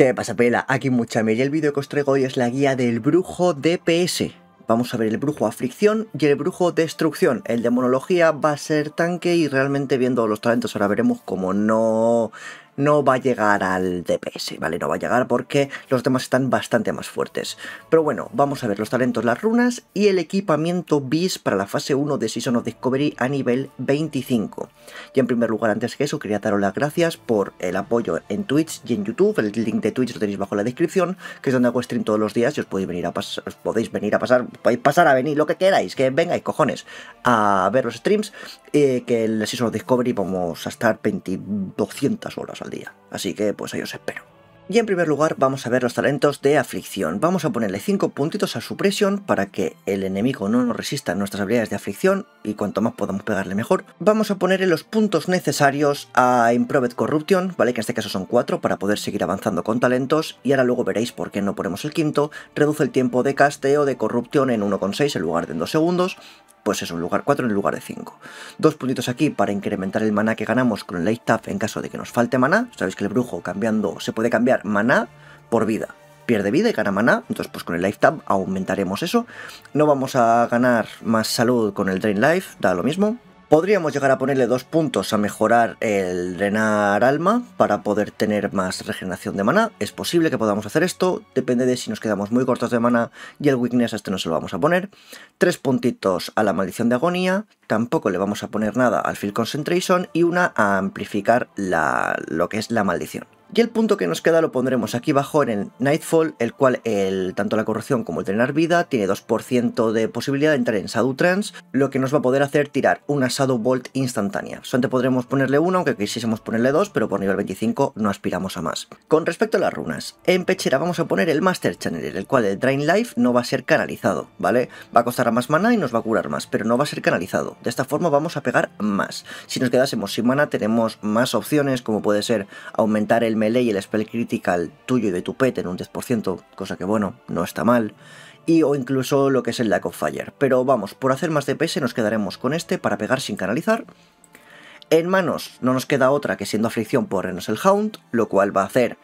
¿Qué pasa, Pela? Aquí Muchame y el vídeo que os traigo hoy es la guía del brujo DPS. Vamos a ver el brujo a y el brujo destrucción. El de va a ser tanque y realmente viendo los talentos ahora veremos cómo no, no va a llegar al DPS, ¿vale? No va a llegar porque los demás están bastante más fuertes. Pero bueno, vamos a ver los talentos, las runas y el equipamiento bis para la fase 1 de Season of Discovery a nivel 25. Y en primer lugar, antes que eso, quería daros las gracias por el apoyo en Twitch y en YouTube. El link de Twitch lo tenéis bajo la descripción, que es donde hago stream todos los días y os podéis venir a pasar, podéis venir a pasar, podéis pasar a venir lo que queráis, que vengáis cojones a ver los streams, eh, que el Season Discovery vamos a estar 2200 200 horas al día. Así que pues ahí os espero. Y en primer lugar vamos a ver los talentos de aflicción. Vamos a ponerle 5 puntitos a su presión para que el enemigo no nos resista nuestras habilidades de aflicción y cuanto más podamos pegarle mejor. Vamos a ponerle los puntos necesarios a Improved Corruption, ¿vale? Que en este caso son 4 para poder seguir avanzando con talentos y ahora luego veréis por qué no ponemos el quinto. Reduce el tiempo de casteo de corrupción en 1,6 en lugar de en 2 segundos pues es un lugar 4 en lugar de 5. Dos puntitos aquí para incrementar el maná que ganamos con el life Tap en caso de que nos falte maná. Sabéis que el brujo cambiando se puede cambiar maná por vida. Pierde vida y gana maná, entonces pues con el Life Tap aumentaremos eso. No vamos a ganar más salud con el Drain Life, da lo mismo, Podríamos llegar a ponerle dos puntos a mejorar el drenar alma para poder tener más regeneración de mana, Es posible que podamos hacer esto, depende de si nos quedamos muy cortos de mana y el weakness a este no se lo vamos a poner. Tres puntitos a la maldición de agonía, tampoco le vamos a poner nada al field concentration y una a amplificar la, lo que es la maldición. Y el punto que nos queda lo pondremos aquí abajo en el Nightfall, el cual el, tanto la corrupción como el tener vida tiene 2% de posibilidad de entrar en Shadow Trans lo que nos va a poder hacer tirar una Shadow Bolt instantánea. Solamente podremos ponerle una, aunque quisiésemos ponerle dos, pero por nivel 25 no aspiramos a más. Con respecto a las runas, en Pechera vamos a poner el Master Channel, el cual el Drain Life no va a ser canalizado, ¿vale? Va a costar a más mana y nos va a curar más, pero no va a ser canalizado. De esta forma vamos a pegar más. Si nos quedásemos sin mana tenemos más opciones, como puede ser aumentar el melee y el spell critical tuyo y de tu pet en un 10%, cosa que bueno, no está mal, y o incluso lo que es el Lack of Fire. Pero vamos, por hacer más DPS nos quedaremos con este para pegar sin canalizar. En manos no nos queda otra que siendo aflicción por renos el Hound, lo cual va a hacer,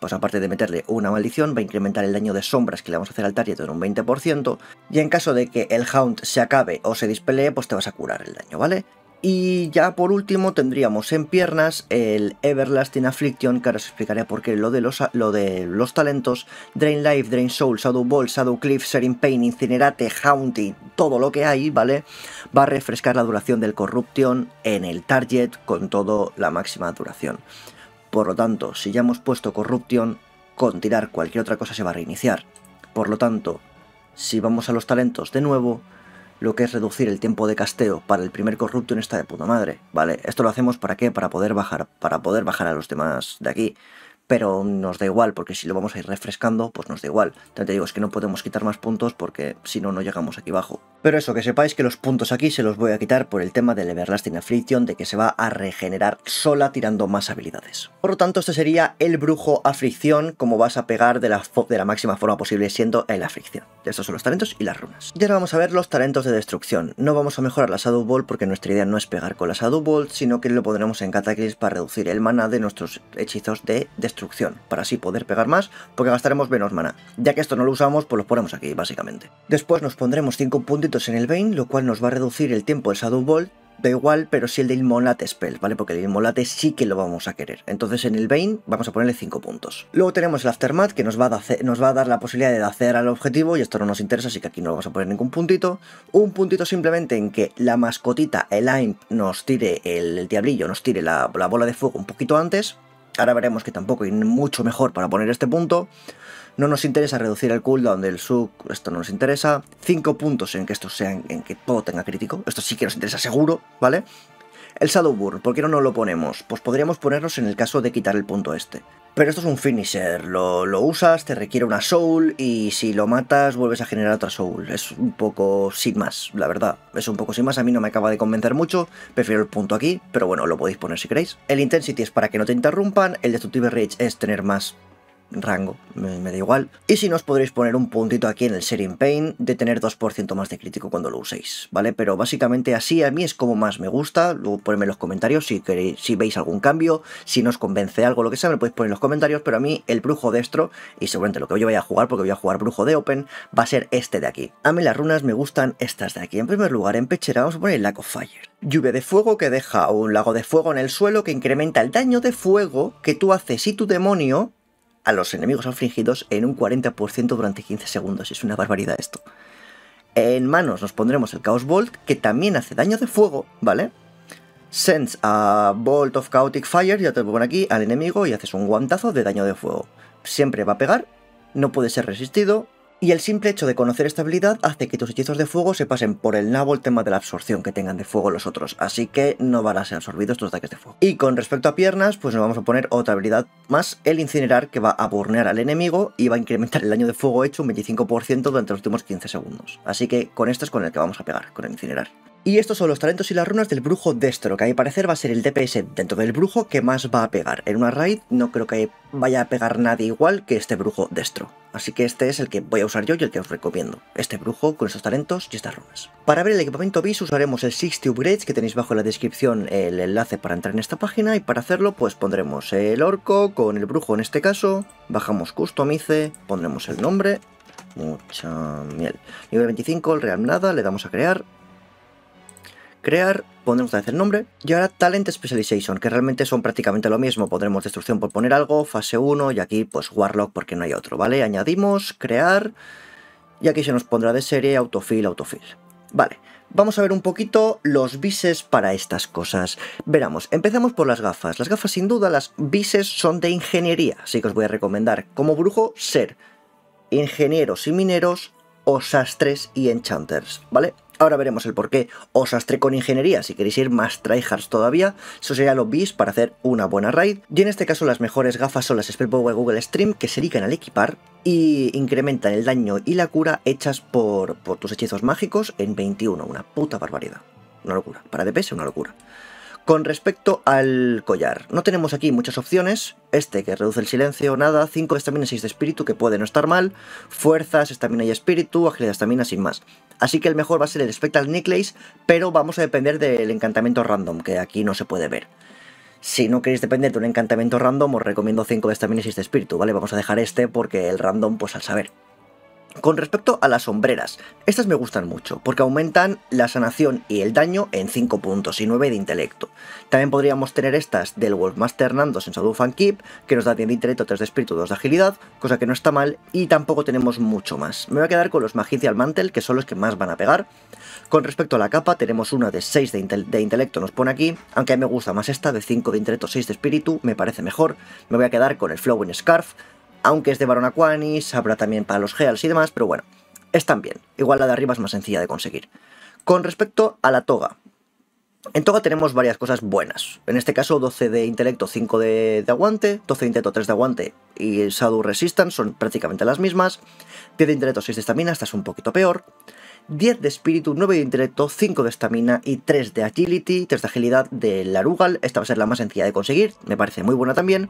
pues aparte de meterle una maldición, va a incrementar el daño de sombras que le vamos a hacer al target en un 20%, y en caso de que el Hound se acabe o se dispelee, pues te vas a curar el daño, ¿vale? Y ya por último tendríamos en piernas el Everlasting Affliction, que ahora os explicaré por qué lo de los, lo de los talentos, Drain Life, Drain Soul, Shadow Ball, Shadow Cliff, Sharing Pain, Incinerate, Haunting todo lo que hay, ¿vale? Va a refrescar la duración del Corruption en el target con toda la máxima duración. Por lo tanto, si ya hemos puesto Corruption, con tirar cualquier otra cosa se va a reiniciar. Por lo tanto, si vamos a los talentos de nuevo, lo que es reducir el tiempo de casteo para el primer corrupto en esta de puta madre, ¿vale? Esto lo hacemos para qué? Para poder bajar, para poder bajar a los demás de aquí pero nos da igual, porque si lo vamos a ir refrescando, pues nos da igual. te digo, es que no podemos quitar más puntos porque si no, no llegamos aquí abajo. Pero eso, que sepáis que los puntos aquí se los voy a quitar por el tema del Everlasting Affliction, de que se va a regenerar sola tirando más habilidades. Por lo tanto, este sería el brujo aflicción, como vas a pegar de la, de la máxima forma posible, siendo el aflicción. Estos son los talentos y las runas. Y ahora vamos a ver los talentos de destrucción. No vamos a mejorar la Shadow Ball porque nuestra idea no es pegar con las Shadow Ball, sino que lo pondremos en Cataclysm para reducir el mana de nuestros hechizos de destrucción para así poder pegar más, porque gastaremos menos mana. Ya que esto no lo usamos, pues lo ponemos aquí, básicamente. Después nos pondremos 5 puntitos en el Bane, lo cual nos va a reducir el tiempo de Shadow Ball, da igual, pero si el de Inmolate Spell, ¿vale? Porque el Inmolate sí que lo vamos a querer. Entonces en el Bane vamos a ponerle 5 puntos. Luego tenemos el Aftermath, que nos va, a nos va a dar la posibilidad de hacer al objetivo, y esto no nos interesa, así que aquí no vamos a poner ningún puntito. Un puntito simplemente en que la mascotita, el AIM, nos tire, el, diablillo, nos tire la bola de fuego un poquito antes, Ahora veremos que tampoco hay mucho mejor para poner este punto. No nos interesa reducir el cooldown del sub, esto no nos interesa. 5 puntos en que esto sea, en que todo tenga crítico, esto sí que nos interesa seguro, ¿vale? El Shadow ¿por qué no nos lo ponemos? Pues podríamos ponernos en el caso de quitar el punto este. Pero esto es un finisher, lo, usas, te requiere una soul y si lo matas vuelves a generar otra soul. Es un poco sin más, la verdad. Es un poco sin más, a mí no me acaba de convencer mucho, prefiero el punto aquí, pero bueno, lo podéis poner si queréis. El intensity es para que no te interrumpan, el destructive rage es tener más rango, me, da igual. Y si no os podréis poner un puntito aquí en el Sharing Pain de tener 2% más de crítico cuando lo uséis, ¿vale? Pero básicamente así a mí es como más me gusta, luego ponedme en los comentarios si, si veis algún cambio, si nos convence algo, lo que sea, me podéis poner en los comentarios, pero a mí el brujo destro, y seguramente lo que yo voy a jugar, porque voy a jugar brujo de Open, va a ser este de aquí. A mí las runas me gustan estas de aquí. En primer lugar, en pechera vamos a poner el Lack of Fire. Lluvia de fuego que deja un lago de fuego en el suelo que incrementa el daño de fuego que tú haces y tu demonio a los enemigos afligidos en un 40% durante 15 segundos. Es una barbaridad esto. En manos nos pondremos el Chaos Bolt, que también hace daño de fuego, ¿vale? Sends a Bolt of Chaotic Fire, ya te lo aquí, al enemigo y haces un guantazo de daño de fuego. Siempre va a pegar, no puede ser resistido, y el simple hecho de conocer esta habilidad hace que tus hechizos de fuego se pasen por el nabo el tema de la absorción que tengan de fuego los otros, así que no van a ser absorbidos tus ataques de fuego. Y con respecto a piernas, pues nos vamos a poner otra habilidad más, el incinerar, que va a burnear al enemigo y va a incrementar el daño de fuego hecho un 25% durante los últimos 15 segundos. Así que con esto es con el que vamos a pegar, con el incinerar. Y estos son los talentos y las runas del brujo Destro, que a mi parecer va a ser el DPS dentro del brujo que más va a pegar. En una raid no creo que vaya a pegar nadie igual que este brujo Destro. Así que este es el que voy a usar yo y el que os recomiendo. Este brujo con estos talentos y estas runas. Para ver el equipamiento BIS usaremos el 60 Upgrades, que tenéis bajo en la descripción el enlace para entrar en esta página. Y para hacerlo pues pondremos el orco con el brujo en este caso. Bajamos Customize pondremos el nombre. Mucha miel. Nivel 25, el Real Nada, le damos a crear crear, pondremos a el nombre, y ahora Talent Specialization, que realmente son prácticamente lo mismo, pondremos destrucción por poner algo, fase 1, y aquí pues Warlock porque no hay otro, ¿vale? Añadimos, crear, y aquí se nos pondrá de serie autofill, autofill. Vale, vamos a ver un poquito los bises para estas cosas. Veramos, empezamos por las gafas. Las gafas sin duda, las bises son de ingeniería, así que os voy a recomendar como brujo ser ingenieros y mineros o sastres y enchanters, ¿vale? Ahora veremos el porqué qué. Os con ingeniería, si queréis ir más tryhards todavía, eso sería lo bis para hacer una buena raid. Y en este caso las mejores gafas son las Spellpower Google Stream, que se dedican al equipar y incrementan el daño y la cura hechas por, por tus hechizos mágicos en 21, una puta barbaridad. Una locura. Para DPS, una locura. Con respecto al collar, no tenemos aquí muchas opciones. Este que reduce el silencio, nada, 5 de estamina, 6 de espíritu, que puede no estar mal. Fuerzas, estamina y espíritu, agilidad, estamina, sin más. Así que el mejor va a ser el Spectral Necklace, pero vamos a depender del encantamiento random, que aquí no se puede ver. Si no queréis depender de un encantamiento random, os recomiendo 5 de estamina y 6 de espíritu, ¿vale? Vamos a dejar este porque el random, pues al saber. Con respecto a las sombreras, estas me gustan mucho, porque aumentan la sanación y el daño en 5 puntos y 9 de intelecto. También podríamos tener estas del Wolfmaster Nandos en Sadufan Keep, que nos da 10 de intelecto, 3 de espíritu, 2 de agilidad, cosa que no está mal, y tampoco tenemos mucho más. Me voy a quedar con los Magicial Mantle, que son los que más van a pegar. Con respecto a la capa, tenemos una de 6 de, intelecto, nos pone aquí, aunque a mí me gusta más esta, de 5 de intelecto, 6 de espíritu, me parece mejor. Me voy a quedar con el Flowing Scarf, aunque es de Baron Aquanis, habrá también para los Heals y demás, pero bueno, están bien. Igual la de arriba es más sencilla de conseguir. Con respecto a la toga, en toga tenemos varias cosas buenas. En este caso 12 de intelecto, 5 de, aguante, 12 de intelecto, 3 de aguante y Shadow Resistance son prácticamente las mismas. 10 de intelecto, 6 de estamina, esta es un poquito peor. 10 de espíritu, 9 de intelecto, 5 de estamina y 3 de agility, 3 de agilidad de arugal Esta va a ser la más sencilla de conseguir, me parece muy buena también.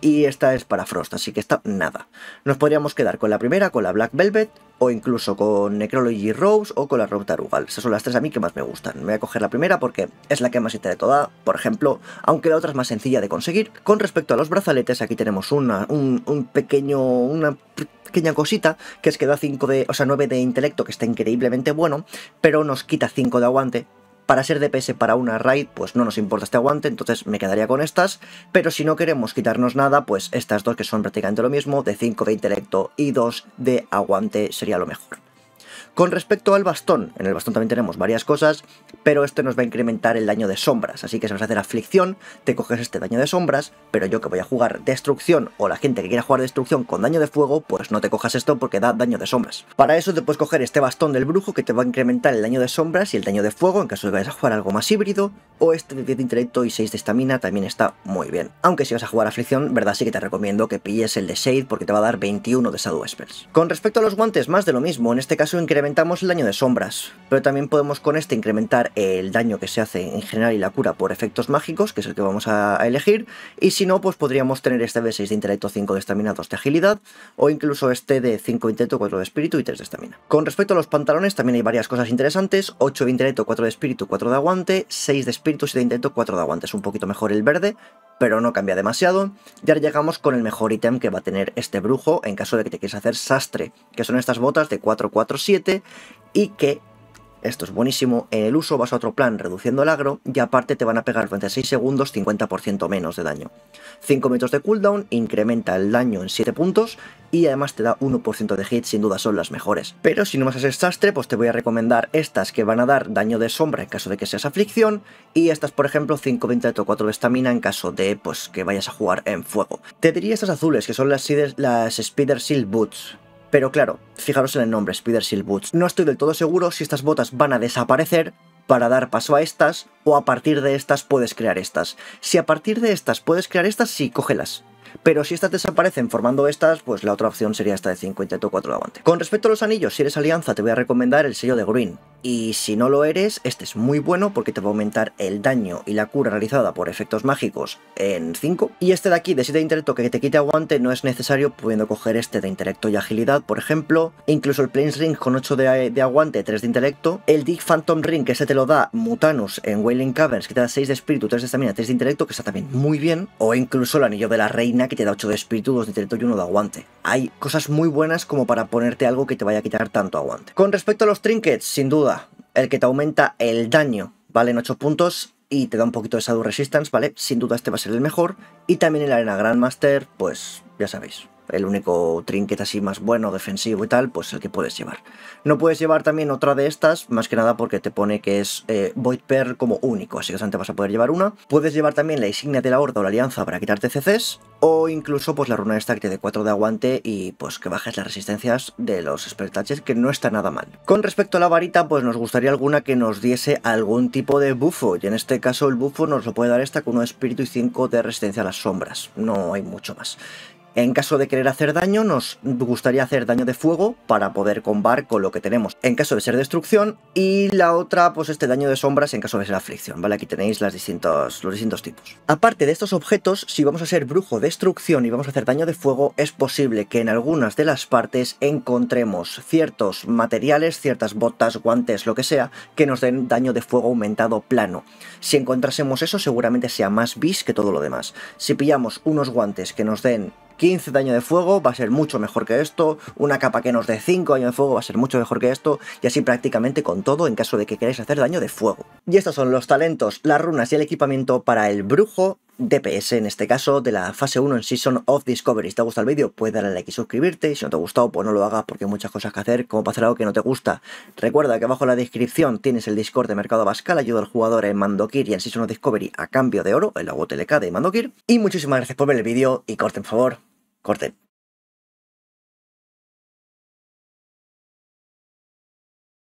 Y esta es para Frost, así que está nada. Nos podríamos quedar con la primera, con la Black Velvet, o incluso con Necrology Rose o con la Rogue arugal Esas son las tres a mí que más me gustan. Me voy a coger la primera porque es la que más de toda por ejemplo, aunque la otra es más sencilla de conseguir. Con respecto a los brazaletes, aquí tenemos una, un, un pequeño, una pequeña cosita que es que da 5 de, o sea, 9 de intelecto, que está increíble bueno, pero nos quita 5 de aguante. Para ser DPS para una raid, pues no nos importa este aguante, entonces me quedaría con estas, pero si no queremos quitarnos nada, pues estas dos que son prácticamente lo mismo, de 5 de intelecto y 2 de aguante sería lo mejor. Con respecto al bastón, en el bastón también tenemos varias cosas, pero este nos va a incrementar el daño de sombras, así que si vas a hacer aflicción, te coges este daño de sombras, pero yo que voy a jugar destrucción o la gente que quiera jugar destrucción con daño de fuego, pues no te cojas esto porque da daño de sombras. Para eso te puedes coger este bastón del brujo que te va a incrementar el daño de sombras y el daño de fuego en caso de vayas a jugar algo más híbrido, o este de 10 de intelecto y 6 de estamina también está muy bien. Aunque si vas a jugar aflicción, verdad sí que te recomiendo que pilles el de Shade porque te va a dar 21 de Shadow Spells. Con respecto a los guantes, más de lo mismo, en este caso incrementa Incrementamos el daño de sombras, pero también podemos con este incrementar el daño que se hace en general y la cura por efectos mágicos, que es el que vamos a elegir, y si no, pues podríamos tener este de 6 de intelecto, 5 de estamina, 2 de agilidad, o incluso este de 5 de intelecto, 4 de espíritu y 3 de estamina. Con respecto a los pantalones, también hay varias cosas interesantes, 8 de intelecto, 4 de espíritu, 4 de aguante, 6 de espíritu, 7 de intelecto, 4 de aguante, es un poquito mejor el verde, pero no cambia demasiado. Y ahora llegamos con el mejor ítem que va a tener este brujo en caso de que te quieras hacer sastre, que son estas botas de 447 y que esto es buenísimo. En el uso vas a otro plan reduciendo el agro y aparte te van a pegar durante segundos 50% menos de daño. 5 metros de cooldown, incrementa el daño en 7 puntos y además te da 1% de hit, sin duda son las mejores. Pero si no vas haces ser sastre, pues te voy a recomendar estas que van a dar daño de sombra en caso de que seas aflicción y estas, por ejemplo, 5 o 4 de estamina en caso de pues que vayas a jugar en fuego. Te diría estas azules, que son las, las Spider Seal Boots pero claro, fijaros en el nombre, Spider Seal Boots. No estoy del todo seguro si estas botas van a desaparecer para dar paso a estas, o a partir de estas puedes crear estas. Si a partir de estas puedes crear estas, sí, cógelas. Pero si estas desaparecen formando estas, pues la otra opción sería esta de 5, 4 de aguante. Con respecto a los anillos, si eres alianza te voy a recomendar el sello de Green. Y si no lo eres, este es muy bueno porque te va a aumentar el daño y la cura realizada por efectos mágicos en 5. Y este de aquí, de 7 de intelecto que te quite aguante, no es necesario pudiendo coger este de intelecto y agilidad, por ejemplo. Incluso el Plains Ring con 8 de, de aguante, 3 de intelecto. El dig Phantom Ring, que se este te lo da Mutanus en Wailing Caverns, que te da 6 de espíritu, 3 de estamina, 3 de intelecto, que está también muy bien. O incluso el anillo de la reina que te da 8 de espíritu, 2 de territorio y 1 de aguante. Hay cosas muy buenas como para ponerte algo que te vaya a quitar tanto aguante. Con respecto a los trinkets, sin duda, el que te aumenta el daño Vale en 8 puntos y te da un poquito de salud Resistance, ¿vale? Sin duda este va a ser el mejor. Y también el Arena Grandmaster, pues ya sabéis, el único trinket así más bueno, defensivo y tal, pues el que puedes llevar. No puedes llevar también otra de estas, más que nada porque te pone que es eh, Void Pearl como único, así que solamente vas a poder llevar una. Puedes llevar también la insignia de la horda o la alianza para quitarte CCs, o incluso pues la runa esta que te dé 4 de aguante y pues que bajes las resistencias de los Spectaches, que no está nada mal. Con respecto a la varita, pues nos gustaría alguna que nos diese algún tipo de bufo, y en este caso el bufo nos lo puede dar esta con un espíritu y 5 de resistencia a las sombras, no hay mucho más. En caso de querer hacer daño, nos gustaría hacer daño de fuego para poder combar con lo que tenemos. En caso de ser destrucción, y la otra, pues este daño de sombras en caso de ser aflicción, ¿vale? Aquí tenéis las distintos, los distintos tipos. Aparte de estos objetos, si vamos a ser brujo destrucción y vamos a hacer daño de fuego, es posible que en algunas de las partes encontremos ciertos materiales, ciertas botas, guantes, lo que sea, que nos den daño de fuego aumentado plano. Si encontrásemos eso, seguramente sea más bis que todo lo demás. Si pillamos unos guantes que nos den 15 daño de fuego va a ser mucho mejor que esto, una capa que nos dé 5 daño de fuego va a ser mucho mejor que esto, y así prácticamente con todo en caso de que queráis hacer daño de fuego. Y estos son los talentos, las runas y el equipamiento para el brujo, DPS en este caso de la fase 1 en Season of Discovery. Si te ha gustado el vídeo, puedes darle like y suscribirte. si no te ha gustado, pues no lo hagas porque hay muchas cosas que hacer, como pasar algo que no te gusta. Recuerda que abajo en la descripción tienes el Discord de Mercado Bascal, ayuda al jugador en Mandokir y en Season of Discovery a cambio de oro, el logo TLK de Mandokir. Y muchísimas gracias por ver el vídeo y corten, por favor, corten.